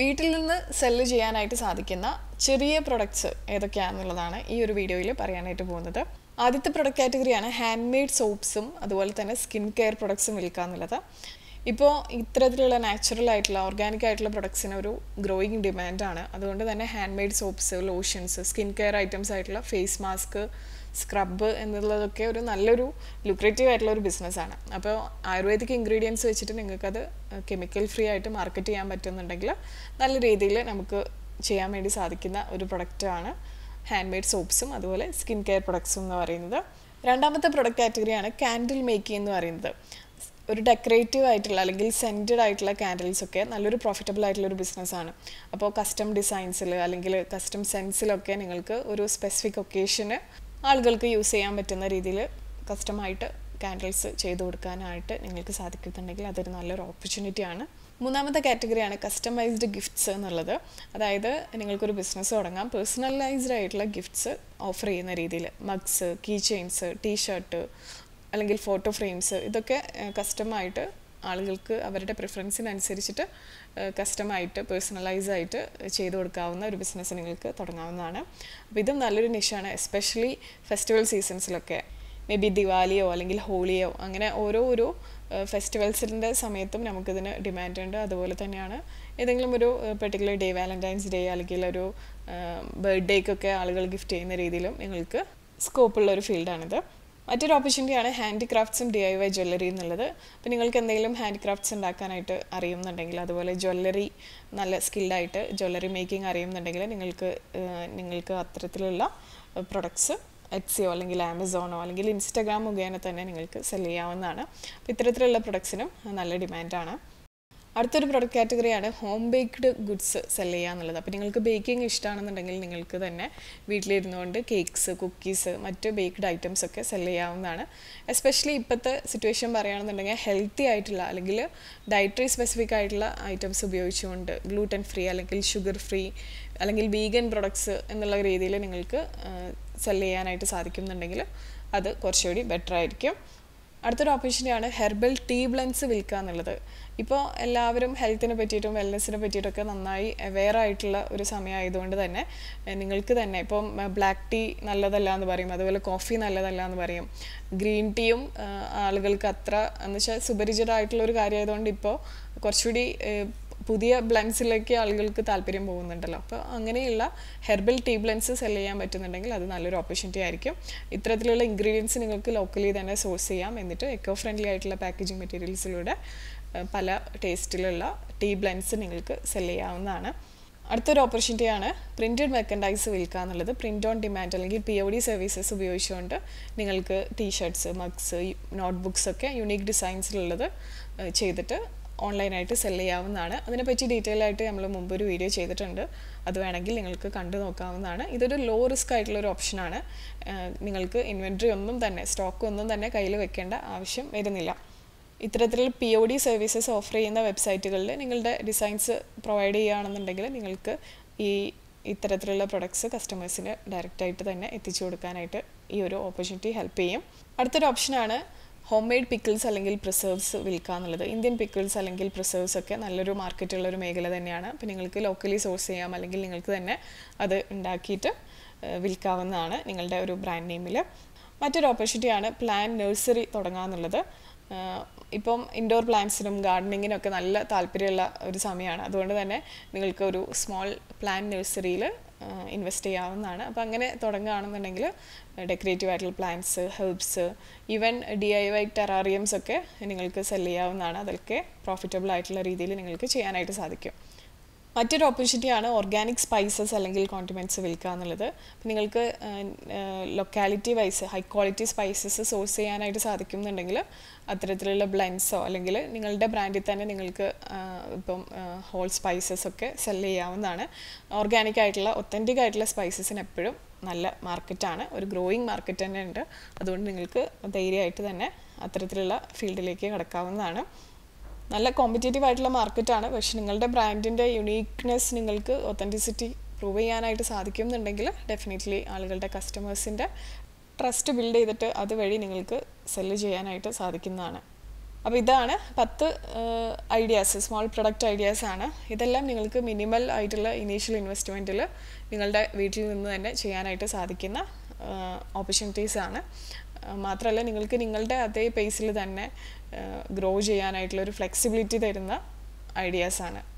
വീട്ടിൽ നിന്ന് സെല്ല് ചെയ്യാനായിട്ട് സാധിക്കുന്ന ചെറിയ പ്രൊഡക്ട്സ് ഏതൊക്കെയാണെന്നുള്ളതാണ് ഈ ഒരു വീഡിയോയിൽ പറയാനായിട്ട് പോകുന്നത് ആദ്യത്തെ പ്രൊഡക്റ്റ് കാറ്റഗറിയാണ് ഹാൻഡ് മെയ്ഡ് സോപ്സും അതുപോലെ തന്നെ സ്കിൻ കെയർ പ്രൊഡക്ട്സും വിൽക്കാന്നുള്ളത് ഇപ്പോൾ ഇത്തരത്തിലുള്ള നാച്ചുറൽ ആയിട്ടുള്ള ഓർഗാനിക് ആയിട്ടുള്ള പ്രൊഡക്ട്സിന് ഒരു ഗ്രോയിങ് ഡിമാൻഡാണ് അതുകൊണ്ട് തന്നെ hand made soaps lotions skin care items ആയിട്ടുള്ള ഫേസ് മാസ്ക് സ്ക്രബ്ബ് എന്നുള്ളതൊക്കെ ഒരു നല്ലൊരു ലുക്രേറ്റീവ് ആയിട്ടുള്ള ഒരു ബിസിനസ്സാണ് അപ്പോൾ ആയുർവേദിക് ഇൻഗ്രീഡിയൻസ് വെച്ചിട്ട് നിങ്ങൾക്കത് കെമിക്കൽ ഫ്രീ ആയിട്ട് മാർക്കറ്റ് ചെയ്യാൻ പറ്റുന്നുണ്ടെങ്കിൽ നല്ല രീതിയിൽ നമുക്ക് ചെയ്യാൻ വേണ്ടി സാധിക്കുന്ന ഒരു പ്രൊഡക്റ്റാണ് ഹാൻഡ് മെയ്ഡ് സോപ്സും അതുപോലെ സ്കിൻ കെയർ പ്രൊഡക്ട്സും എന്ന് പറയുന്നത് രണ്ടാമത്തെ പ്രൊഡക്റ്റ് കാറ്റഗറിയാണ് കാൻഡിൽ മേക്കിംഗ് എന്ന് പറയുന്നത് ഒരു ഡെക്കറേറ്റീവ് ആയിട്ടുള്ള അല്ലെങ്കിൽ സെൻറ്റഡ് ആയിട്ടുള്ള കാൻഡിൽസ് ഒക്കെ നല്ലൊരു പ്രോഫിറ്റബിൾ ആയിട്ടുള്ള ഒരു ബിസിനസ്സാണ് അപ്പോൾ കസ്റ്റം ഡിസൈൻസിൽ അല്ലെങ്കിൽ കസ്റ്റം സെൻസിലൊക്കെ നിങ്ങൾക്ക് ഒരു സ്പെസിഫിക് ഒക്കേഷന് ആളുകൾക്ക് യൂസ് ചെയ്യാൻ പറ്റുന്ന രീതിയിൽ കസ്റ്റമായിട്ട് കാൻഡിൽസ് ചെയ്തു കൊടുക്കാനായിട്ട് നിങ്ങൾക്ക് സാധിക്കുന്നുണ്ടെങ്കിൽ അതൊരു നല്ലൊരു ആണ് മൂന്നാമത്തെ കാറ്റഗറിയാണ് കസ്റ്റമൈസ്ഡ് ഗിഫ്റ്റ്സ് എന്നുള്ളത് അതായത് നിങ്ങൾക്കൊരു ബിസിനസ് തുടങ്ങാം പേഴ്സണലൈസ്ഡ് ആയിട്ടുള്ള ഗിഫ്റ്റ്സ് ഓഫർ ചെയ്യുന്ന രീതിയിൽ mugs key chains T shirt അല്ലെങ്കിൽ ഫോട്ടോ ഫ്രെയിംസ് ഇതൊക്കെ കസ്റ്റമായിട്ട് ആളുകൾക്ക് അവരുടെ പ്രിഫറൻസിനനുസരിച്ചിട്ട് കസ്റ്റമായിട്ട് പേഴ്സണലൈസ് ആയിട്ട് ചെയ്ത് കൊടുക്കാവുന്ന ഒരു ബിസിനസ് നിങ്ങൾക്ക് തുടങ്ങാവുന്നതാണ് അപ്പോൾ ഇതും നല്ലൊരു നിഷാണ് എസ്പെഷ്യലി ഫെസ്റ്റിവൽ സീസൺസിലൊക്കെ മേ ബി ദിവാലിയോ അല്ലെങ്കിൽ ഹോളിയോ അങ്ങനെ ഓരോ ഓരോ ഫെസ്റ്റിവൽസിൻ്റെ സമയത്തും നമുക്കിതിന് ഡിമാൻഡ് ഉണ്ട് അതുപോലെ തന്നെയാണ് ഏതെങ്കിലും ഒരു പെർട്ടിക്കുലർ ഡേ വാലൻറ്റൈൻസ് ഡേ അല്ലെങ്കിൽ ഒരു ബർത്ത്ഡേക്കൊക്കെ ആളുകൾ ഗിഫ്റ്റ് ചെയ്യുന്ന രീതിയിലും നിങ്ങൾക്ക് സ്കോപ്പുള്ള ഒരു ഫീൽഡാണിത് മറ്റൊരു ഓപ്പർച്യൂണിറ്റിയാണ് ഹാൻഡിക്രാഫ്റ്റ്സും ഡി ഐ വൈ ജ്വല്ലറി എന്നുള്ളത് അപ്പോൾ നിങ്ങൾക്ക് എന്തെങ്കിലും ഹാൻഡിക്രാഫ്റ്റ്സ് ഉണ്ടാക്കാനായിട്ട് അറിയുന്നുണ്ടെങ്കിൽ അതുപോലെ ജ്വല്ലറി നല്ല സ്കിൽഡായിട്ട് ജ്വല്ലറി മേക്കിംഗ് അറിയുന്നുണ്ടെങ്കിൽ നിങ്ങൾക്ക് നിങ്ങൾക്ക് അത്തരത്തിലുള്ള പ്രൊഡക്ട്സ് എറ്റ്സിയോ അല്ലെങ്കിൽ ആമസോണോ അല്ലെങ്കിൽ ഇൻസ്റ്റഗ്രാം മുഖേന തന്നെ നിങ്ങൾക്ക് സെല് ചെയ്യാവുന്നതാണ് അപ്പോൾ ഇത്തരത്തിലുള്ള പ്രൊഡക്ട്സിനും നല്ല ഡിമാൻഡാണ് അടുത്തൊരു പ്രൊഡക്റ്റ് കാറ്റഗറിയാണ് ഹോം ബേക്ക്ഡ് ഗുഡ്സ് സെല് ചെയ്യുക എന്നുള്ളത് അപ്പോൾ നിങ്ങൾക്ക് ബേക്കിംഗ് ഇഷ്ടമാണെന്നുണ്ടെങ്കിൽ നിങ്ങൾക്ക് തന്നെ വീട്ടിലിരുന്നുകൊണ്ട് കേക്ക്സ് കുക്കീസ് മറ്റ് ബേക്ക്ഡ് ഐറ്റംസ് ഒക്കെ സെല് ചെയ്യാവുന്നതാണ് എസ്പെഷ്യലി ഇപ്പോഴത്തെ സിറ്റുവേഷൻ പറയുകയാണെന്നുണ്ടെങ്കിൽ ഹെൽത്തി ആയിട്ടുള്ള അല്ലെങ്കിൽ ഡയറ്ററി സ്പെസിഫിക് ആയിട്ടുള്ള ഐറ്റംസ് ഉപയോഗിച്ചുകൊണ്ട് ഗ്ലൂട്ടൻ ഫ്രീ അല്ലെങ്കിൽ ഷുഗർ ഫ്രീ അല്ലെങ്കിൽ വീഗൻ പ്രൊഡക്ട്സ് എന്നുള്ള രീതിയിൽ നിങ്ങൾക്ക് സെല് ചെയ്യാനായിട്ട് സാധിക്കുന്നുണ്ടെങ്കിൽ അത് കുറച്ചുകൂടി ബെറ്റർ ആയിരിക്കും അടുത്തൊരു ഓപ്പർച്യൂണിറ്റിയാണ് ഹെർബൽ ടീ ബ്ലെൻസ് വിൽക്കുക എന്നുള്ളത് ഇപ്പോൾ എല്ലാവരും ഹെൽത്തിനെ പറ്റിയിട്ടും വെൽനെസ്സിനെ പറ്റിയിട്ടൊക്കെ നന്നായി അവെയർ ആയിട്ടുള്ള ഒരു സമയമായതുകൊണ്ട് തന്നെ നിങ്ങൾക്ക് തന്നെ ഇപ്പം ബ്ലാക്ക് ടീ നല്ലതല്ല എന്ന് പറയും അതുപോലെ കോഫി നല്ലതല്ല എന്ന് പറയും ഗ്രീൻ ടീയും ആളുകൾക്ക് അത്ര എന്ന് വെച്ചാൽ സുപരിചിതമായിട്ടുള്ള ഒരു കാര്യമായതുകൊണ്ട് ഇപ്പോൾ കുറച്ചുകൂടി പുതിയ ബ്ലെൻസിലേക്ക് ആളുകൾക്ക് താല്പര്യം പോകുന്നുണ്ടല്ലോ അപ്പോൾ അങ്ങനെയുള്ള ഹെർബൽ ടീ ബ്ലെൻസ് സെൽ ചെയ്യാൻ പറ്റുന്നുണ്ടെങ്കിൽ അത് നല്ലൊരു ഓപ്പർച്യൂണിറ്റി ആയിരിക്കും ഇത്തരത്തിലുള്ള ഇൻഗ്രീഡിയൻസ് നിങ്ങൾക്ക് ലോക്കലി തന്നെ സോഴ്സ് ചെയ്യാം എന്നിട്ട് എക്കോ ഫ്രണ്ട്ലി ആയിട്ടുള്ള പാക്കേജിങ് മെറ്റീരിയൽസിലൂടെ പല ടേസ്റ്റിലുള്ള ടീ ബ്ലെൻസ് നിങ്ങൾക്ക് സെൽ ചെയ്യാവുന്നതാണ് അടുത്തൊരു ആണ് പ്രിൻറ്റഡ് മെക്കൻഡൈസ് വിൽക്കുക എന്നുള്ളത് പ്രിൻ്റ് ഓൺ ഡിമാൻഡ് അല്ലെങ്കിൽ പി ഒ ഡി സർവീസസ് ഉപയോഗിച്ചുകൊണ്ട് നിങ്ങൾക്ക് ടീഷർട്ട്സ് മഗ്സ് നോട്ട്ബുക്സ് ഒക്കെ യുണീക്ക് ഡിസൈൻസിലുള്ളത് ചെയ്തിട്ട് ഓൺലൈനായിട്ട് സെല് ചെയ്യാവുന്നതാണ് അതിനെപ്പറ്റി ഡീറ്റെയിൽ ആയിട്ട് നമ്മൾ മുമ്പ് ഒരു വീഡിയോ ചെയ്തിട്ടുണ്ട് അത് വേണമെങ്കിൽ നിങ്ങൾക്ക് കണ്ടു നോക്കാവുന്നതാണ് ഇതൊരു ലോ റിസ്ക് ആയിട്ടുള്ള ഒരു ഓപ്ഷനാണ് നിങ്ങൾക്ക് ഇൻവെൻട്രി ഒന്നും തന്നെ സ്റ്റോക്ക് ഒന്നും തന്നെ കയ്യിൽ വെക്കേണ്ട ആവശ്യം വരുന്നില്ല ഇത്തരത്തിലുള്ള P O D services offer ചെയ്യുന്ന വെബ്സൈറ്റുകളിൽ നിങ്ങളുടെ ഡിസൈൻസ് പ്രൊവൈഡ് ചെയ്യുകയാണെന്നുണ്ടെങ്കിൽ നിങ്ങൾക്ക് ഈ ഇത്തരത്തിലുള്ള പ്രൊഡക്ട്സ് കസ്റ്റമേഴ്സിന് ഡയറക്റ്റായിട്ട് തന്നെ എത്തിച്ചു കൊടുക്കാനായിട്ട് ഈ ഒരു ഓപ്പർച്യൂണിറ്റി ഹെൽപ്പ് ചെയ്യും അടുത്തൊരു ഓപ്ഷനാണ് ഹോം മെയ്ഡ് പിക്കിൾസ് അല്ലെങ്കിൽ പ്രിസേർവ്സ് വിൽക്കുക എന്നുള്ളത് ഇന്ത്യൻ പിക്കിൾസ് അല്ലെങ്കിൽ പ്രിസേർവ്സ് ഒക്കെ നല്ലൊരു മാർക്കറ്റുള്ള ഒരു മേഖല തന്നെയാണ് അപ്പോൾ നിങ്ങൾക്ക് ലോക്കലി സോഴ്സ് ചെയ്യാം അല്ലെങ്കിൽ നിങ്ങൾക്ക് തന്നെ അത് ഉണ്ടാക്കിയിട്ട് വിൽക്കാവുന്നതാണ് നിങ്ങളുടെ ഒരു ബ്രാൻഡ് നെയിമിൽ മറ്റൊരു ഓപ്പർച്യൂണിറ്റിയാണ് പ്ലാൻ നഴ്സറി തുടങ്ങുക എന്നുള്ളത് ഇപ്പം ഇൻഡോർ പ്ലാന്റ്സിനും ഒക്കെ നല്ല താല്പര്യമുള്ള ഒരു സമയമാണ് അതുകൊണ്ട് തന്നെ നിങ്ങൾക്ക് ഒരു സ്മോൾ പ്ലാൻ നഴ്സറിയിൽ ഇൻവെസ്റ്റ് ചെയ്യാവുന്നതാണ് അപ്പോൾ അങ്ങനെ തുടങ്ങുകയാണെന്നുണ്ടെങ്കിൽ ഡെക്കറേറ്റീവ് ആയിട്ടുള്ള plants herbs even D I Y terrariums ഒക്കെ നിങ്ങൾക്ക് സെല്ല് ചെയ്യാവുന്നതാണ് അതൊക്കെ പ്രോഫിറ്റബിൾ ആയിട്ടുള്ള രീതിയിൽ നിങ്ങൾക്ക് ചെയ്യാനായിട്ട് സാധിക്കും മറ്റൊരു ഓപ്പർച്യൂണിറ്റിയാണ് ഓർഗാനിക് സ്പൈസസ് അല്ലെങ്കിൽ കോണ്ടിമെൻറ്റ്സ് വിൽക്കുക എന്നുള്ളത് നിങ്ങൾക്ക് locality wise high quality spices source ചെയ്യാനായിട്ട് സാധിക്കും എന്നുണ്ടെങ്കിൽ അത്തരത്തിലുള്ള ബ്ലെൻഡ്സോ അല്ലെങ്കിൽ നിങ്ങളുടെ ബ്രാൻഡിൽ തന്നെ നിങ്ങൾക്ക് ഇപ്പം ഹോൾ സ്പൈസസ് ഒക്കെ സെൽ ചെയ്യാവുന്നതാണ് ഓർഗാനിക് ആയിട്ടുള്ള ഒത്തൻറ്റിക് ആയിട്ടുള്ള സ്പൈസസിന് എപ്പോഴും നല്ല മാർക്കറ്റാണ് ഒരു ഗ്രോയിങ് മാർക്കറ്റ് തന്നെ ഉണ്ട് അതുകൊണ്ട് നിങ്ങൾക്ക് ധൈര്യമായിട്ട് തന്നെ അത്തരത്തിലുള്ള ഫീൽഡിലേക്ക് കടക്കാവുന്നതാണ് നല്ല കോമ്പറ്റേറ്റീവ് ആയിട്ടുള്ള മാർക്കറ്റാണ് പക്ഷെ നിങ്ങളുടെ ബ്രാൻഡിൻ്റെ യുണീക്നെസ് നിങ്ങൾക്ക് ഒത്തൻറ്റിസിറ്റി പ്രൂവ് ചെയ്യാനായിട്ട് എന്നുണ്ടെങ്കിൽ ഡെഫിനറ്റ്ലി ആളുകളുടെ കസ്റ്റമേഴ്സിൻ്റെ ട്രസ്റ്റ് ബിൽഡ് ചെയ്തിട്ട് അതുവഴി നിങ്ങൾക്ക് സെല്ല് ചെയ്യാനായിട്ട് സാധിക്കുന്നതാണ് അപ്പോൾ ഇതാണ് പത്ത് ഐഡിയാസ് സ്മോൾ പ്രൊഡക്റ്റ് ഐഡിയാസ് ആണ് ഇതെല്ലാം നിങ്ങൾക്ക് മിനിമൽ ആയിട്ടുള്ള ഇനീഷ്യൽ ഇൻവെസ്റ്റ്മെൻറ്റിൽ നിങ്ങളുടെ വീട്ടിൽ നിന്ന് തന്നെ ചെയ്യാനായിട്ട് സാധിക്കുന്ന ആണ് മാത്രമല്ല നിങ്ങൾക്ക് നിങ്ങളുടെ അതേ പേസിൽ തന്നെ ഗ്രോ ചെയ്യാനായിട്ടുള്ള ഒരു ഫ്ലെക്സിബിലിറ്റി തരുന്ന ഐഡിയാസാണ്